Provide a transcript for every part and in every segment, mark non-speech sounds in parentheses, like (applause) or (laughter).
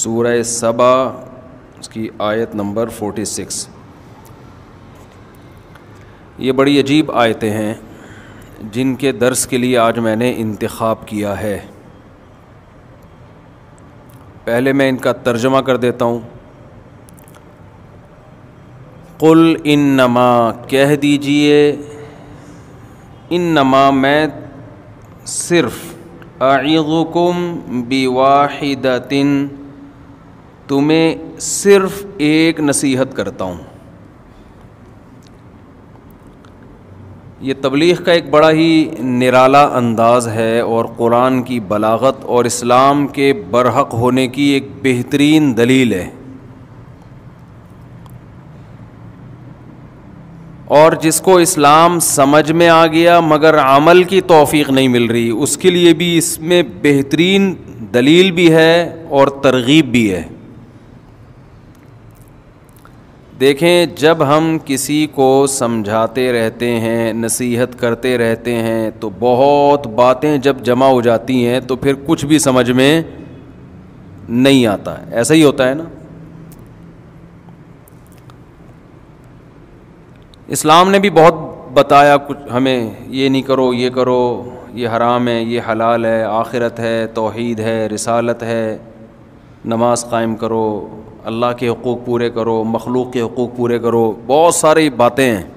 सूर सबा उसकी आयत नंबर फोटी सिक्स ये बड़ी अजीब आयतें हैं जिनके दर्स के लिए आज मैंने इंतखब किया है पहले मैं इनका तर्जमा कर देता हूँ कुल इन नमा कह दीजिए इन नमा मैं सिर्फ़ आयुकुम बिवाहिदतिन तुम्हें सिर्फ एक नसीहत करता हूँ ये तबलीग का एक बड़ा ही निराला अंदाज़ है और कुरान की बलागत और इस्लाम के बरहक होने की एक बेहतरीन दलील है और जिसको इस्लाम समझ में आ गया मगर अमल की तौफीक नहीं मिल रही उसके लिए भी इसमें बेहतरीन दलील भी है और तरगीब भी है देखें जब हम किसी को समझाते रहते हैं नसीहत करते रहते हैं तो बहुत बातें जब जमा हो जाती हैं तो फिर कुछ भी समझ में नहीं आता है ऐसा ही होता है ना इस्लाम ने भी बहुत बताया कुछ हमें ये नहीं करो ये करो ये हराम है ये हलाल है आखिरत है तोहद है रिसालत है नमाज कायम करो अल्लाह के हकूक़ पूरे करो मखलूक के हकूक़ पूरे करो बहुत सारी बातें हैं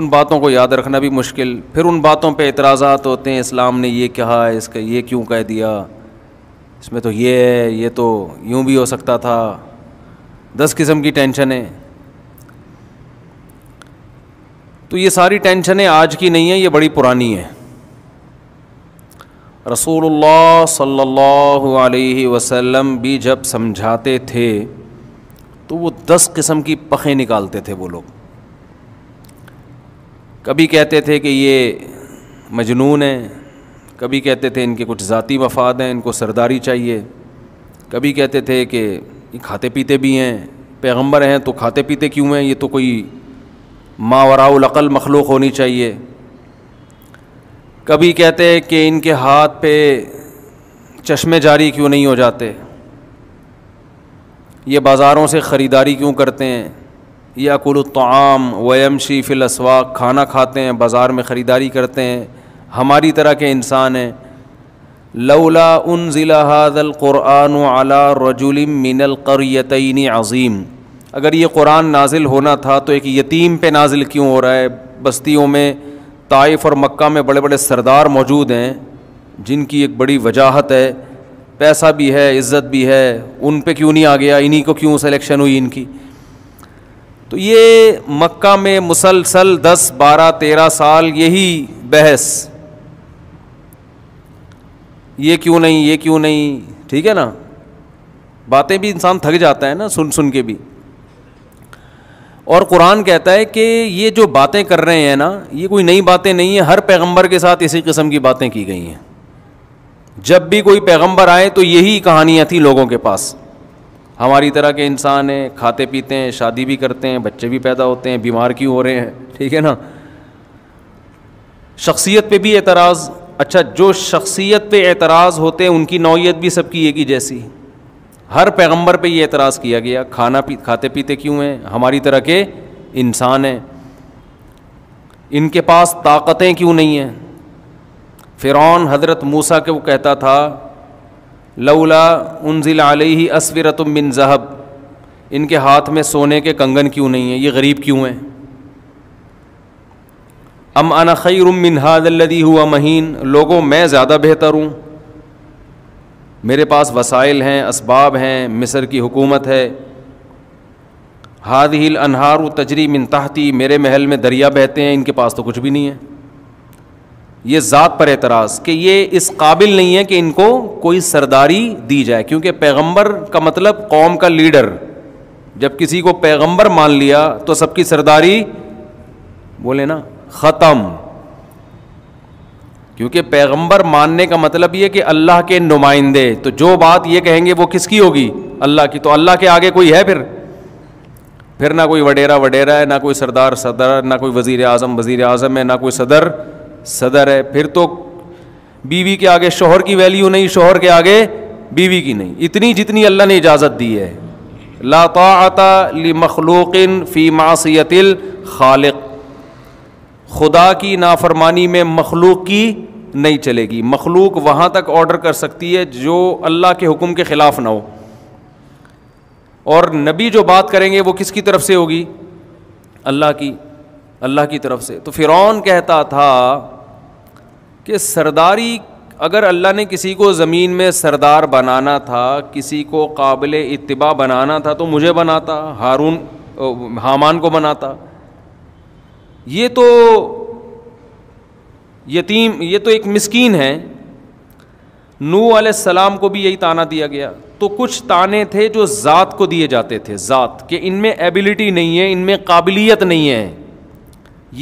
उन बातों को याद रखना भी मुश्किल फिर उन बातों पर एतराज़ात होते हैं इस्लाम ने ये कहा इसका ये क्यों कह दिया इसमें तो ये है ये तो यूँ भी हो सकता था दस किस्म की टेंशन है तो ये सारी टेंशनें आज की नहीं है ये बड़ी पुरानी हैं रसूलुल्लाह सल्लल्लाहु अलैहि वसल्लम भी जब समझाते थे तो वो दस किस्म की पखें निकालते थे वो लोग कभी कहते थे कि ये मजनून हैं कभी कहते थे इनके कुछ ज़ाती मफाद हैं इनको सरदारी चाहिए कभी कहते थे कि ये खाते पीते भी हैं पैगंबर हैं तो खाते पीते क्यों हैं ये तो कोई मावराउलकल मखलूक होनी चाहिए कभी कहते हैं कि इनके हाथ पे चश्मे जारी क्यों नहीं हो जाते ये बाज़ारों से ख़रीदारी क्यों करते हैं ये वयम शीफिल फ़िलसवाक खाना खाते हैं बाज़ार में ख़रीदारी करते हैं हमारी तरह के इंसान हैं लौला उन ज़िला हादल क़ुरान अला रजुल मिनल करयतनी अज़ीम अगर ये कुरान नाजिल होना था तो एक यतीम पे नाजिल क्यों हो रहा है बस्तियों में ताइफ और मक्का में बड़े बड़े सरदार मौजूद हैं जिनकी एक बड़ी वजाहत है पैसा भी है इज़्ज़त भी है उन पर क्यों नहीं आ गया इन्हीं को क्यों सेलेक्शन हुई इनकी तो ये मक्का में मुसलसल दस बारह तेरह साल यही बहस ये क्यों नहीं ये क्यों नहीं ठीक है ना बातें भी इंसान थक जाता है ना सुन सुन के भी और कुरान कहता है कि ये जो बातें कर रहे हैं ना ये कोई नई बातें नहीं है हर पैगंबर के साथ इसी किस्म की बातें की गई हैं जब भी कोई पैगंबर आए तो यही कहानियाँ थी लोगों के पास हमारी तरह के इंसान हैं खाते पीते हैं शादी भी करते हैं बच्चे भी पैदा होते हैं बीमार क्यों हो रहे हैं ठीक है ना शख्सियत पे भी एतराज़ अच्छा जो शख्सियत पे एतराज़ होते हैं उनकी नौीयत भी सबकी एक ही जैसी हर पैगंबर पे ये एतराज़ किया गया खाना पी खाते पीते क्यों हैं हमारी तरह के इंसान हैं इनके पास ताकतें क्यों नहीं हैं फ़िरौन हज़रत मूसा के वो कहता था लौला उनजिल आलही असविरत बिन जहब इनके हाथ में सोने के कंगन क्यों नहीं है ये गरीब क्यों हैं अम अना खैर बिन हादल्लदी हुआ महीन लोगों मैं ज़्यादा बेहतर हूँ मेरे पास वसाइल हैं इसबाब हैं मिस्र की हुकूमत है हाद हिल अनहार व तजरी मिन मेरे महल में दरिया बहते हैं इनके पास तो कुछ भी नहीं है ये ज़ात पर एतराज़ कि ये इस काबिल नहीं है कि इनको कोई सरदारी दी जाए क्योंकि पैगम्बर का मतलब कौम का लीडर जब किसी को पैगम्बर मान लिया तो सबकी सरदारी बोले ना ख़त्म क्योंकि पैगंबर मानने का मतलब ये कि अल्लाह के नुमाइंदे तो जो बात ये कहेंगे वो किसकी होगी अल्लाह की तो अल्लाह के आगे कोई है फिर फिर ना कोई वडेरा वडेरा है ना कोई सरदार सदर ना कोई वज़ी अजम वज़ी अजम है ना कोई सदर सदर है फिर तो बीवी के आगे शोहर की वैल्यू नहीं शोहर के आगे बीवी की नहीं इतनी जितनी अल्लाह ने इजाज़त दी है लाता ली मखलूकिन फ़ी मासीतिल खालिक खुदा की नाफरमानी में मखलूक की नहीं चलेगी मखलूक वहाँ तक ऑर्डर कर सकती है जो अल्लाह के हुक्म के ख़िलाफ़ ना हो और नबी जो बात करेंगे वो किसकी तरफ से होगी अल्लाह की अल्लाह की तरफ से तो फ़िरौन कहता था कि सरदारी अगर अल्लाह ने किसी को ज़मीन में सरदार बनाना था किसी को काबिल इतबा बनाना था तो मुझे बनाता हारून हामान को बनाता ये तो यतीम ये तो एक मस्किन है नू सलाम को भी यही ताना दिया गया तो कुछ ताने थे जो ज़ात को दिए जाते थे ज़ात कि इनमें एबिलिटी नहीं है इनमें काबिलियत नहीं है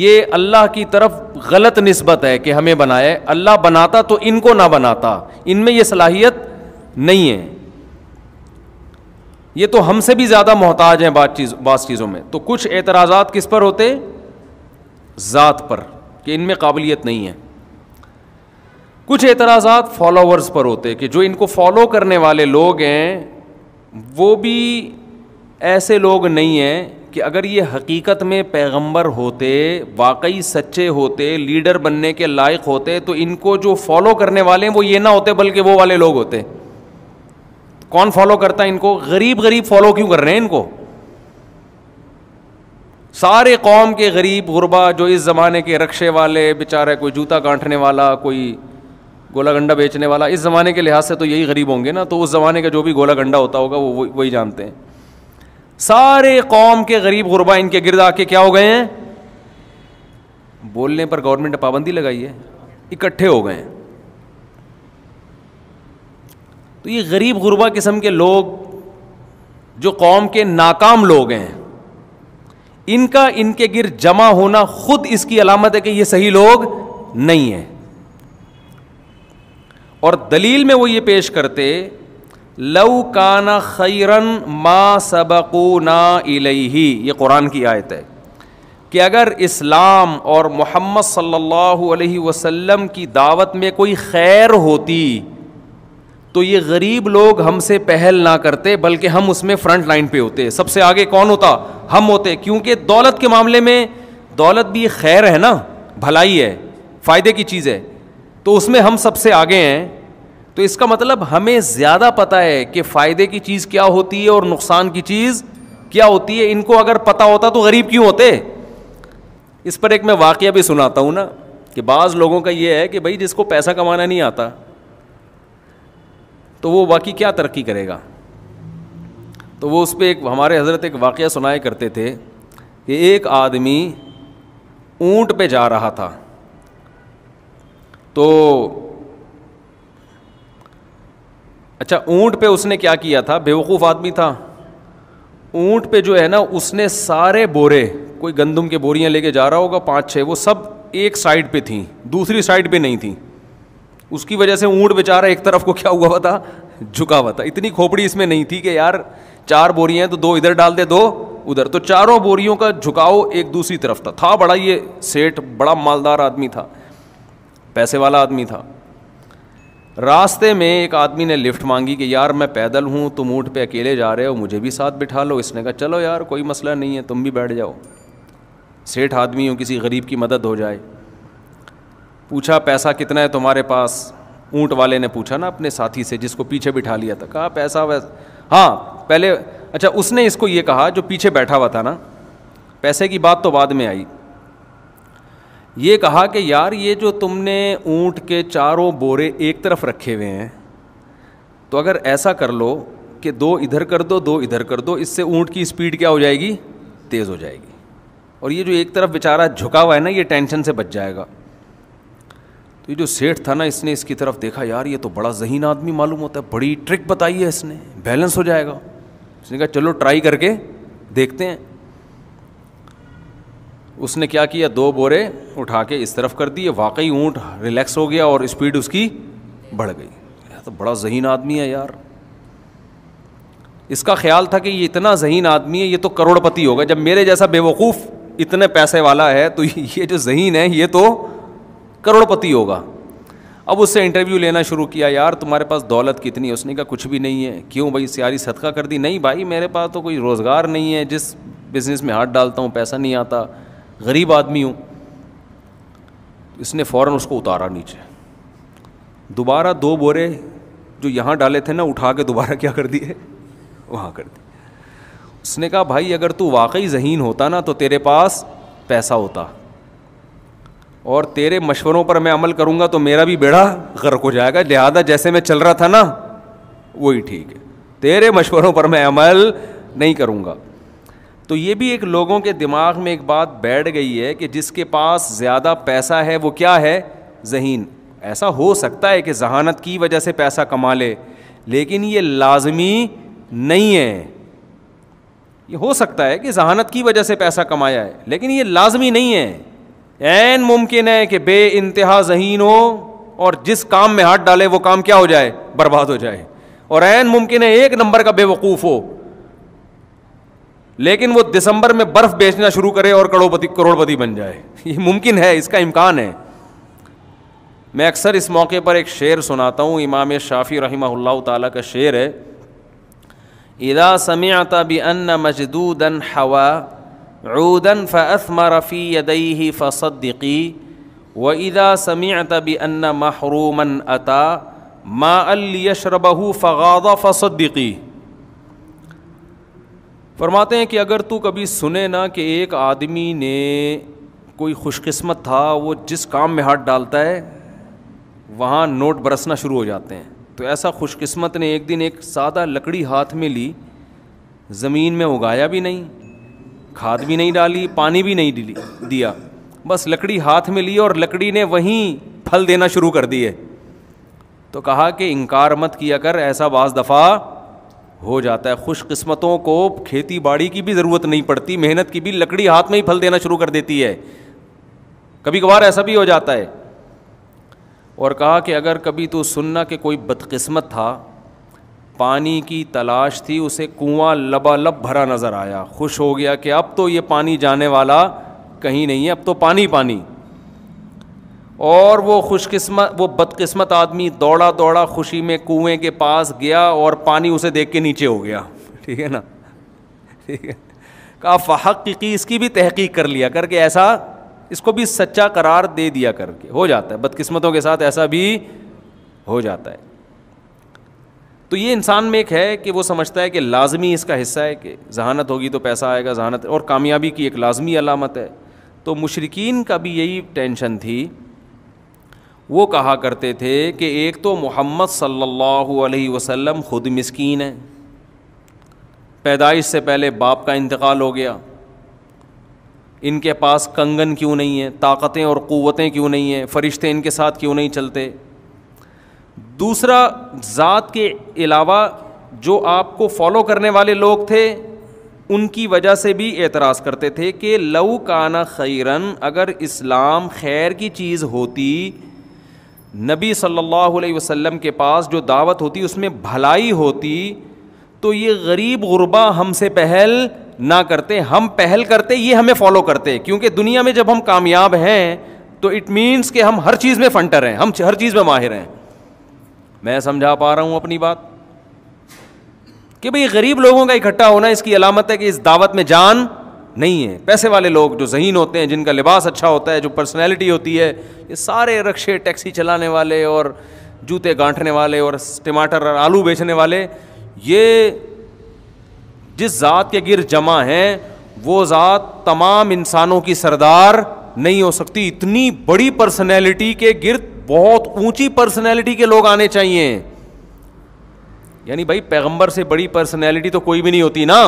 ये अल्लाह की तरफ गलत नस्बत है कि हमें बनाए अल्लाह बनाता तो इनको ना बनाता इनमें यह सलाहियत नहीं है ये तो हमसे भी ज़्यादा मोहताज हैं बात चीज़ बात चीज़ों में तो कुछ एतराज़ात किस पर होते ज़ात पर कि इनमें काबिलियत नहीं है कुछ एतराज़ा फॉलोअर्स पर होते कि जो इनको फॉलो करने वाले लोग हैं वो भी ऐसे लोग नहीं हैं कि अगर ये हकीकत में पैगंबर होते वाकई सच्चे होते लीडर बनने के लायक होते तो इनको जो फॉलो करने वाले हैं वो ये ना होते बल्कि वो वाले लोग होते कौन फॉलो करता है इनको गरीब गरीब फॉलो क्यों कर रहे हैं इनको सारे कौम के गरीब गुरबा जो इस ज़माने के रक्शे वाले बेचारे कोई जूता गांठने वाला कोई गोला गंडा बेचने वाला इस ज़माने के लिहाज से तो यही गरीब होंगे ना तो उस ज़माने का जो भी गोला गंडा होता होगा वो वही जानते हैं सारे कौम के गरीब गुरबा इनके गिरद आके क्या हो गए हैं बोलने पर गवर्नमेंट ने पाबंदी लगाई है इकट्ठे हो गए हैं तो ये गरीब गुरबा किस्म के लोग जो कौम के नाकाम लोग हैं इनका इनके गिर जमा होना खुद इसकी अलामत है कि ये सही लोग नहीं हैं और दलील में वो ये पेश करते लऊ काना खैरन मा ना इलेही ये कुरान की आयत है कि अगर इस्लाम और मोहम्मद सल्लल्लाहु अलैहि वसल्लम की दावत में कोई खैर होती तो ये गरीब लोग हमसे पहल ना करते बल्कि हम उसमें फ्रंट लाइन पे होते सबसे आगे कौन होता हम होते क्योंकि दौलत के मामले में दौलत भी खैर है ना भलाई है फ़ायदे की चीज़ है तो उसमें हम सबसे आगे हैं तो इसका मतलब हमें ज़्यादा पता है कि फ़ायदे की चीज़ क्या होती है और नुकसान की चीज़ क्या होती है इनको अगर पता होता तो गरीब क्यों होते इस पर एक मैं वाक़ भी सुनाता हूँ ना कि बाज़ लोगों का यह है कि भाई जिसको पैसा कमाना नहीं आता तो वो बाकी क्या तरक्की करेगा तो वो उस पर एक हमारे हज़रत एक वाक़ सुनाए करते थे कि एक आदमी ऊँट पर जा रहा था तो अच्छा ऊँट पे उसने क्या किया था बेवकूफ़ आदमी था ऊँट पे जो है ना उसने सारे बोरे कोई गंदम के बोरियाँ लेके जा रहा होगा पाँच छः वो सब एक साइड पे थी दूसरी साइड पे नहीं थी उसकी वजह से ऊँट बेचारा एक तरफ को क्या हुआ हुआ था झुका हुआ था इतनी खोपड़ी इसमें नहीं थी कि यार चार बोरियाँ तो दो इधर डाल दे दो उधर तो चारों बोरियों का झुकाव एक दूसरी तरफ था था बड़ा ये सेठ बड़ा मालदार आदमी था पैसे वाला आदमी था रास्ते में एक आदमी ने लिफ्ट मांगी कि यार मैं पैदल हूँ तुम ऊँट पे अकेले जा रहे हो मुझे भी साथ बिठा लो इसने कहा चलो यार कोई मसला नहीं है तुम भी बैठ जाओ सेठ आदमी हो किसी गरीब की मदद हो जाए पूछा पैसा कितना है तुम्हारे पास ऊँट वाले ने पूछा ना अपने साथी से जिसको पीछे बिठा लिया था कहा पैसा वैसा हाँ पहले अच्छा उसने इसको ये कहा जो पीछे बैठा हुआ था ना पैसे की बात तो बाद में आई ये कहा कि यार ये जो तुमने ऊँट के चारों बोरे एक तरफ रखे हुए हैं तो अगर ऐसा कर लो कि दो इधर कर दो दो इधर कर दो इससे ऊँट की स्पीड क्या हो जाएगी तेज़ हो जाएगी और ये जो एक तरफ बेचारा झुका हुआ है ना ये टेंशन से बच जाएगा तो ये जो सेठ था ना इसने इसकी तरफ देखा यार ये तो बड़ा जहीन आदमी मालूम होता है बड़ी ट्रिक बताई है इसने बैलेंस हो जाएगा उसने कहा चलो ट्राई करके देखते हैं उसने क्या किया दो बोरे उठा के इस तरफ कर दिए वाकई ऊँट रिलैक्स हो गया और स्पीड उसकी बढ़ गई तो बड़ा जहीन आदमी है यार इसका ख्याल था कि ये इतना जहीन आदमी है ये तो करोड़पति होगा जब मेरे जैसा बेवकूफ़ इतने पैसे वाला है तो ये जो जहीन है ये तो करोड़पति होगा अब उससे इंटरव्यू लेना शुरू किया यार तुम्हारे पास दौलत कितनी है उसने कहा कुछ भी नहीं है क्यों भाई सियारी सदका कर दी नहीं भाई मेरे पास तो कोई रोज़गार नहीं है जिस बिज़नेस में हाथ डालता हूँ पैसा नहीं आता गरीब आदमी हूँ इसने फ़ौर उसको उतारा नीचे दोबारा दो बोरे जो यहाँ डाले थे ना उठा के दोबारा क्या कर दिए वहाँ कर दिए उसने कहा भाई अगर तू वाकई जहीन होता ना तो तेरे पास पैसा होता और तेरे मशवरों पर मैं अमल करूँगा तो मेरा भी बेड़ा गर्क हो जाएगा लिहाजा जैसे मैं चल रहा था ना वही ठीक है तेरे मशवरों पर मैं अमल नहीं करूँगा तो ये भी एक लोगों के दिमाग में एक बात बैठ गई है कि जिसके पास ज़्यादा पैसा है वो क्या है जहीन ऐसा हो सकता है कि जहानत की वजह से पैसा कमा ले लेकिन ये लाजमी नहीं है ये हो सकता है कि जहानत की वजह से पैसा कमाया है लेकिन ये लाजमी नहीं है एन मुमकिन है कि बे इंतहा जहीन हो और जिस काम में हाथ डाले वो काम क्या हो जाए बर्बाद हो जाए और एन मुमकिन है एक नंबर का बेवकूफ़ हो लेकिन वो दिसंबर में बर्फ़ बेचना शुरू करे और करोड़पति करोड़पति बन जाए (laughs) ये मुमकिन है इसका इम्कान है मैं अक्सर इस मौके पर एक शेर सुनाता हूँ इमाम शाफ़ी रही ताला का शेर है इदा समिया बी अन्न मजदूदन हवा ऊदन फ़समा रफ़ी यदई फ़सद्दीकी व इदा समियत बन्न महरूमन अता मा अलियशरबहू फ़गाद फ़सद्दीकी फरमाते हैं कि अगर तू कभी सुने ना कि एक आदमी ने कोई खुशकस्मत था वो जिस काम में हाथ डालता है वहाँ नोट बरसना शुरू हो जाते हैं तो ऐसा खुशकस्मत ने एक दिन एक सादा लकड़ी हाथ में ली ज़मीन में उगाया भी नहीं खाद भी नहीं डाली पानी भी नहीं दिया बस लकड़ी हाथ में ली और लकड़ी ने वहीं फल देना शुरू कर दिए तो कहा कि इनकार मत किया कर ऐसा बाज़ दफ़ा हो जाता है खुशकस्मतों को खेती बाड़ी की भी ज़रूरत नहीं पड़ती मेहनत की भी लकड़ी हाथ में ही फल देना शुरू कर देती है कभी कभार ऐसा भी हो जाता है और कहा कि अगर कभी तो सुनना कि कोई बदकस्मत था पानी की तलाश थी उसे कुआं लबालब भरा नज़र आया खुश हो गया कि अब तो ये पानी जाने वाला कहीं नहीं है अब तो पानी पानी और वो खुशकिस्मत वो बदकिस्मत आदमी दौड़ा दौड़ा खुशी में कुएं के पास गया और पानी उसे देख के नीचे हो गया ठीक है ना ठीक है कहा फ़हक की इसकी भी तहकीक कर लिया करके ऐसा इसको भी सच्चा करार दे दिया करके हो जाता है बदकिस्मतों के साथ ऐसा भी हो जाता है तो ये इंसान में एक है कि वो समझता है कि लाजमी इसका हिस्सा है कि जहानत होगी तो पैसा आएगा जहानत और कामयाबी की एक लाजमी अलामत है तो मुशरकिन का भी यही टेंशन थी वो कहा करते थे कि एक तो मोहम्मद सल्लल्लाहु अलैहि वसल्लम ख़ुद मस्किन है पैदाइश से पहले बाप का इंतकाल हो गया इनके पास कंगन क्यों नहीं है ताकतें और क़वतें क्यों नहीं हैं फरिश्ते इनके साथ क्यों नहीं चलते दूसरा ज़ात के अलावा जो आपको फॉलो करने वाले लोग थे उनकी वजह से भी एतराज़ करते थे कि लऊ काना खैरन अगर इस्लाम खैर की चीज़ होती नबी सल्लल्लाहु अलैहि वसल्लम के पास जो दावत होती उसमें भलाई होती तो ये गरीब गुरबा हमसे पहल ना करते हम पहल करते ये हमें फॉलो करते क्योंकि दुनिया में जब हम कामयाब हैं तो इट मीन्स कि हम हर चीज़ में फंटर हैं हम हर चीज़ में माहिर हैं मैं समझा पा रहा हूं अपनी बात कि भाई गरीब लोगों का इकट्ठा होना इसकी अलामत है कि इस दावत में जान नहीं है पैसे वाले लोग जो जहीन होते हैं जिनका लिबास अच्छा होता है जो पर्सनैलिटी होती है ये सारे रक्शे टैक्सी चलाने वाले और जूते गांठने वाले और टमाटर और आलू बेचने वाले ये जिस ज़ात के गिर जमा हैं वो ज़ात तमाम इंसानों की सरदार नहीं हो सकती इतनी बड़ी पर्सनैलिटी के गिरद बहुत ऊंची पर्सनैलिटी के लोग आने चाहिए यानी भाई पैगंबर से बड़ी पर्सनैलिटी तो कोई भी नहीं होती ना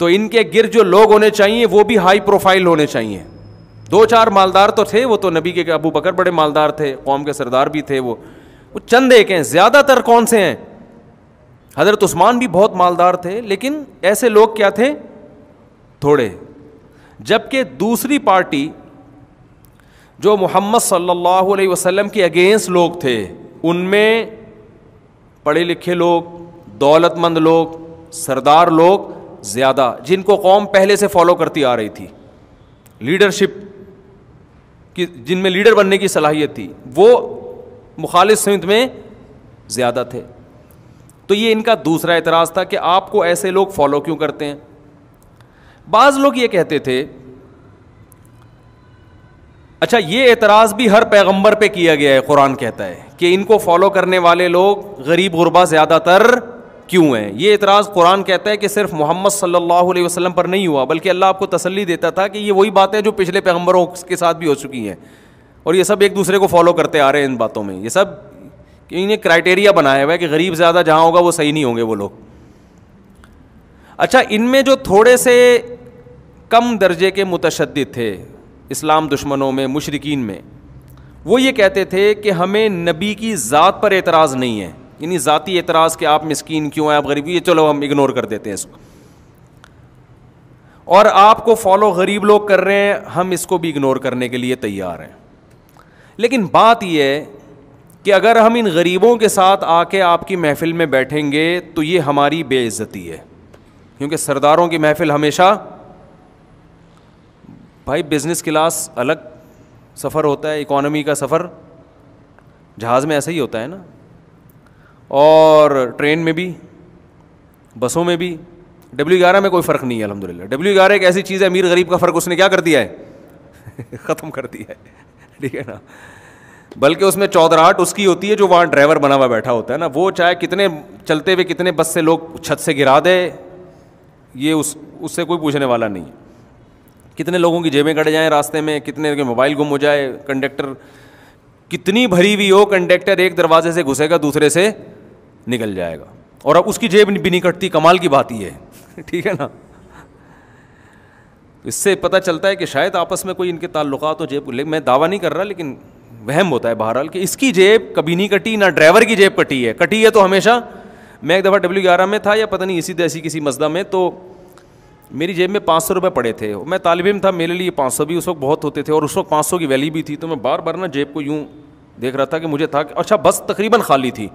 तो इनके गिर जो लोग होने चाहिए वो भी हाई प्रोफाइल होने चाहिए दो चार मालदार तो थे वो तो नबी के अबू बकर बड़े मालदार थे कौम के सरदार भी थे वो वो चंद एक हैं ज़्यादातर कौन से हैं हज़रत उस्मान भी बहुत मालदार थे लेकिन ऐसे लोग क्या थे थोड़े जबकि दूसरी पार्टी जो मोहम्मद सल्लल्लाहु अलैहि वसल्लम के अगेंस्ट लोग थे उनमें पढ़े लिखे लोग दौलतमंद लोग सरदार लोग ज़्यादा जिनको कौम पहले से फॉलो करती आ रही थी लीडरशिप की जिनमें लीडर बनने की सलाहियत थी वो मुखालिफ समित में ज़्यादा थे तो ये इनका दूसरा एतराज़ था कि आपको ऐसे लोग फॉलो क्यों करते हैं बाज़ लोग ये कहते थे अच्छा ये एतराज़ भी हर पैगम्बर पर किया गया है कुरान कहता है कि इनको फॉलो करने वाले लोग गरीब गुरबा ज़्यादातर क्यों हैं ये एतराज़ कुरान कहता है कि सिर्फ मोहम्मद सल्लल्लाहु अलैहि वसल्लम पर नहीं हुआ बल्कि अल्लाह आपको तसल्ली देता था कि ये वही बात है जो पिछले पैगम्बरों के साथ भी हो चुकी हैं और ये सब एक दूसरे को फॉलो करते आ रहे हैं इन बातों में ये सब इन्हें क्राइटेरिया बनाया हुआ है कि गरीब ज़्यादा जहाँ होगा वो सही नहीं होंगे वो लोग अच्छा इनमें जो थोड़े से कम दर्जे के मुतशद थे इस्लाम दुश्मनों में मुशरकिन में वो ये कहते थे कि हमें नबी की ज़ात पर एतराज़ नहीं है यानी ज़ाती एतराज़ कि आप मस्किन क्यों हैं आप गरीब ये चलो हम इग्नोर कर देते हैं इसको और आपको फॉलो गरीब लोग कर रहे हैं हम इसको भी इग्नोर करने के लिए तैयार हैं लेकिन बात यह है कि अगर हम इन गरीबों के साथ आके आपकी महफ़िल में बैठेंगे तो ये हमारी बेइज्जती है क्योंकि सरदारों की महफ़िल हमेशा भाई बिज़नेस क्लास अलग सफ़र होता है इकोनॉमी का सफ़र जहाज़ में ऐसा ही होता है ना और ट्रेन में भी बसों में भी डब्ल्यू ग्यारह में कोई फ़र्क नहीं है अलहमद अलहमदिल्ला डब्ल्यू ग्यारह एक ऐसी चीज़ है अमीर गरीब का फ़र्क उसने क्या कर दिया है (laughs) ख़त्म कर दिया है ठीक है ना बल्कि उसमें चौधराहट उसकी होती है जो वहाँ ड्राइवर बना हुआ बैठा होता है ना वो चाहे कितने चलते हुए कितने बस से लोग छत से गिरा दे ये उस उससे कोई पूछने वाला नहीं है कितने लोगों की जेबें कट जाएं रास्ते में कितने के मोबाइल गुम हो जाए कंडक्टर कितनी भरी हुई हो कंडक्टर एक दरवाजे से घुसेगा दूसरे से निकल जाएगा और अब उसकी जेब भी नहीं कटती कमाल की बात ही है (laughs) ठीक है ना इससे पता चलता है कि शायद आपस में कोई इनके ताल्लुक हो जेब मैं दावा नहीं कर रहा लेकिन वहम होता है बहरहाल कि इसकी जेब कभी नहीं कटी ना ड्राइवर की जेब कटी है कटी है तो हमेशा मैं एक दफ़ा डब्ल्यू ग्यारह में था या पता नहीं इसी ऐसी किसी मजदा में तो मेरी जेब में पाँच सौ रुपये पड़े थे मैं तालब इम था मेरे लिए पाँच सौ भी उस वक्त बहुत होते थे और उस वक्त पाँच सौ की वैली भी थी तो मैं बार बार ना जेब को यूँ देख रहा था कि मुझे था कि अच्छा बस तकरीबन खाली थी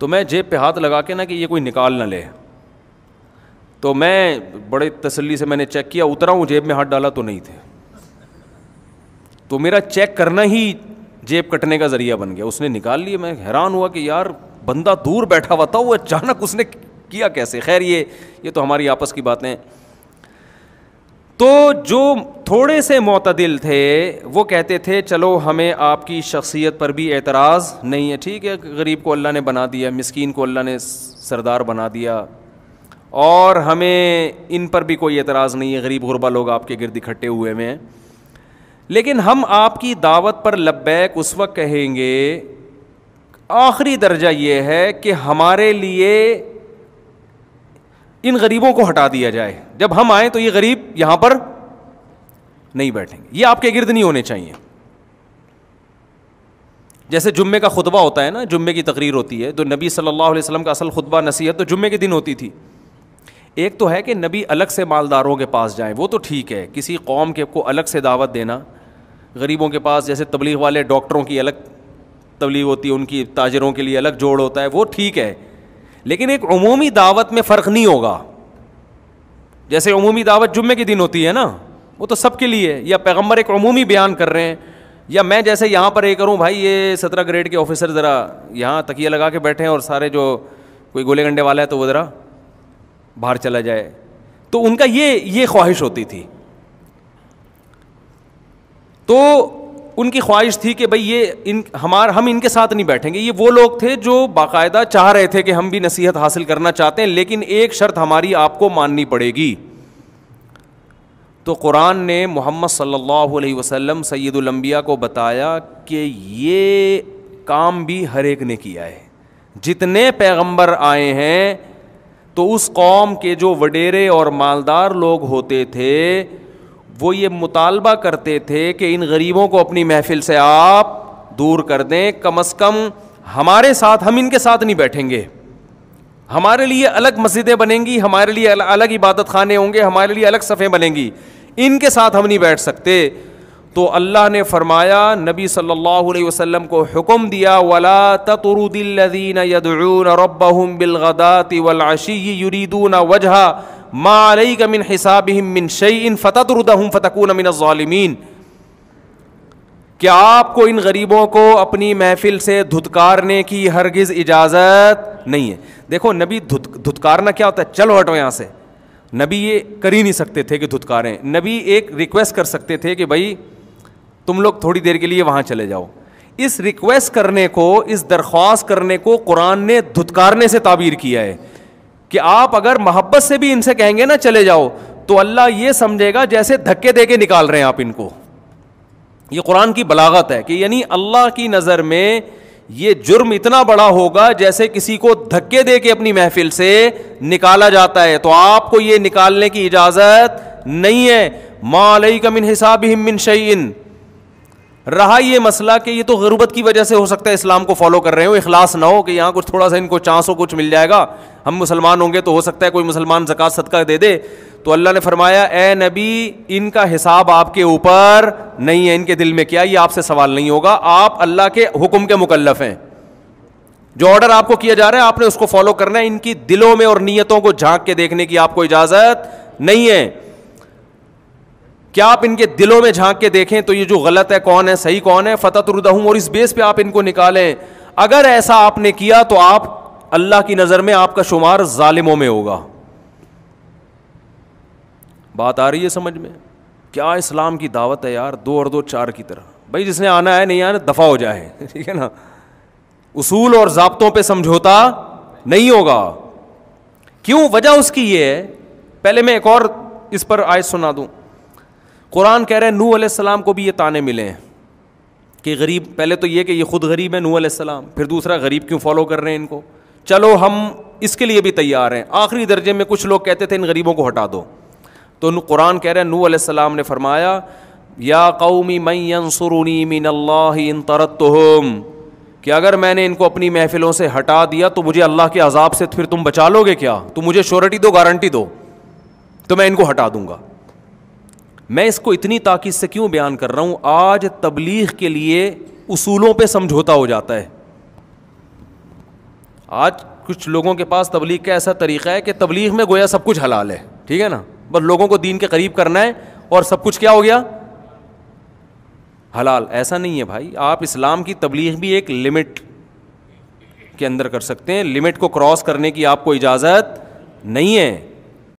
तो मैं जेब पे हाथ लगा के ना कि ये कोई निकाल ना ले तो मैं बड़े तसल्ली से मैंने चेक किया उतरा हूँ जेब में हाथ डाला तो नहीं थे तो मेरा चेक करना ही जेब कटने का ज़रिया बन गया उसने निकाल लिया मैं हैरान हुआ कि यार बंदा दूर बैठा हुआ था वो अचानक उसने किया कैसे खैर ये ये तो हमारी आपस की बातें तो जो थोड़े से मतदिल थे वो कहते थे चलो हमें आपकी शख्सियत पर भी एतराज़ नहीं है ठीक है गरीब को अल्लाह ने बना दिया मस्किन को अल्लाह ने सरदार बना दिया और हमें इन पर भी कोई एतराज़ नहीं है गरीब गुरबा लोग आपके गिरद इकट्ठे हुए हुए हैं लेकिन हम आपकी दावत पर लब्बैक उस वक्त कहेंगे आखिरी दर्जा ये है कि हमारे लिए इन गरीबों को हटा दिया जाए जब हम आए तो ये गरीब यहां पर नहीं बैठेंगे ये आपके गिर्द नहीं होने चाहिए जैसे जुम्मे का खुतबा होता है ना जुम्मे की तकरीर होती है तो नबी सल्लल्लाहु अलैहि वसल्लम का असल खुतबा नसीहत तो जुम्मे के दिन होती थी एक तो है कि नबी अलग से मालदारों के पास जाए वो तो ठीक है किसी कौम के को अलग से दावत देना गरीबों के पास जैसे तबलीग वाले डॉक्टरों की अलग तबलीग होती है उनकी ताजरों के लिए अलग जोड़ होता है वो ठीक है लेकिन एक अमूमी दावत में फ़र्क नहीं होगा जैसे अमूमी दावत जुम्मे के दिन होती है ना वो तो सबके लिए है या पैगम्बर एक अमूमी बयान कर रहे हैं या मैं जैसे यहाँ पर ये करूँ भाई ये सत्रह ग्रेड के ऑफिसर ज़रा यहाँ तकिया लगा के बैठे हैं और सारे जो कोई गोले गंडे वाला है तो वो ज़रा बाहर चला जाए तो उनका ये ये ख्वाहिश होती थी तो उनकी ख्वाहिश थी कि भाई ये इन हमार हम इनके साथ नहीं बैठेंगे ये वो लोग थे जो बाकायदा चाह रहे थे कि हम भी नसीहत हासिल करना चाहते हैं लेकिन एक शर्त हमारी आपको माननी पड़ेगी तो कुरान ने मोहम्मद सल्लल्लाहु अलैहि वसल्लम सैदुलम्बिया को बताया कि ये काम भी हर एक ने किया है जितने पैगम्बर आए हैं तो उस कौम के जो वडेरे और मालदार लोग होते थे वो ये मुतालबा करते थे कि इन गरीबों को अपनी महफिल से आप दूर कर दें कम अज़ कम हमारे साथ हम इनके साथ नहीं बैठेंगे हमारे लिए अलग मस्जिदें बनेंगी हमारे लिए अलग इबादत खाने होंगे हमारे लिए अलग सफ़े बनेंगी इनके साथ हम नहीं बैठ सकते तो अल्लाह ने फरमाया नबी सल्लल्लाहु अलैहि वसल्लम को हुक्म दिया वला ततरुदिल्लज़ीन यद'ून रब्बहुम बिलगदाति वल आशी वजहा माई का मिन हिसाब मिन शई इन फ़तःदरदम फ़तकून मिन ालमीन क्या आपको इन गरीबों को अपनी महफिल से धुतकारने की हरगिज़ इजाज़त नहीं है देखो नबी धुत धुतकारना क्या होता है चलो हटो यहाँ से नबी ये कर ही नहीं सकते थे कि धुतकारें नबी एक रिक्वेस्ट कर सकते थे कि भाई तुम लोग थोड़ी देर के लिए वहाँ चले जाओ इस रिक्वेस्ट करने को इस दरख्वास्त करने को कुरान ने धुतकारने से ताबीर किया है कि आप अगर मोहब्बत से भी इनसे कहेंगे ना चले जाओ तो अल्लाह ये समझेगा जैसे धक्के दे के निकाल रहे हैं आप इनको ये कुरान की बलागत है कि यानी अल्लाह की नज़र में ये जुर्म इतना बड़ा होगा जैसे किसी को धक्के दे के अपनी महफिल से निकाला जाता है तो आपको ये निकालने की इजाज़त नहीं है माँ कमिन हिसाब हिमिन शईन रहा यह मसला कि यह तो गरूबत की वजह से हो सकता है इस्लाम को फॉलो कर रहे हो इखलास ना हो कि यहां कुछ थोड़ा सा इनको चांस हो कुछ मिल जाएगा हम मुसलमान होंगे तो हो सकता है कोई मुसलमान जक़ात सदका दे दे तो अल्लाह ने फरमाया ए नबी इनका हिसाब आपके ऊपर नहीं है इनके दिल में क्या यह आपसे सवाल नहीं होगा आप अल्लाह के हुक्म के मुकल्लफ हैं जो ऑर्डर आपको किया जा रहा है आपने उसको फॉलो करना है इनकी दिलों में और नीयतों को झांक के देखने की आपको इजाज़त नहीं है क्या आप इनके दिलों में झांक के देखें तो ये जो गलत है कौन है सही कौन है फ़तहतरदहूँ और इस बेस पे आप इनको निकालें अगर ऐसा आपने किया तो आप अल्लाह की नज़र में आपका शुमार ालिमों में होगा बात आ रही है समझ में क्या इस्लाम की दावत है यार दो और दो चार की तरह भाई जिसने आना है नहीं आना दफ़ा हो जाए (laughs) ठीक है ना उसूल और जबतों पर समझौता नहीं होगा क्यों वजह उसकी यह है पहले मैं एक और इस पर आय सुना दूं कुरान कह रहे हैं नूह अलैहिस्सलाम को भी ये ताने मिले हैं कि गरीब पहले तो ये कि ये खुद गरीब है नू अलैहिस्सलाम फिर दूसरा गरीब क्यों फॉलो कर रहे हैं इनको चलो हम इसके लिए भी तैयार हैं आखिरी दर्जे में कुछ लोग कहते थे इन गरीबों को हटा दो तो कुरान कह रहे हैं नूह अलैहिस्सलाम ने फरमाया या कौमी मई अनसरूनी मिन अल्लाह इन तरतम कि अगर मैंने इनको अपनी महफिलों से हटा दिया तो मुझे अल्लाह के अजाब से फिर तुम बचा लोगे क्या तुम मुझे श्योरिटी दो गारंटी दो तो मैं इनको हटा दूंगा मैं इसको इतनी ताकि से क्यों बयान कर रहा हूँ आज तबलीग के लिए उसूलों पे समझौता हो जाता है आज कुछ लोगों के पास तबलीग का ऐसा तरीक़ा है कि तबलीग में गोया सब कुछ हलाल है ठीक है ना बस लोगों को दीन के करीब करना है और सब कुछ क्या हो गया हलाल ऐसा नहीं है भाई आप इस्लाम की तबलीग भी एक लिमिट के अंदर कर सकते हैं लिमिट को क्रॉस करने की आपको इजाज़त नहीं है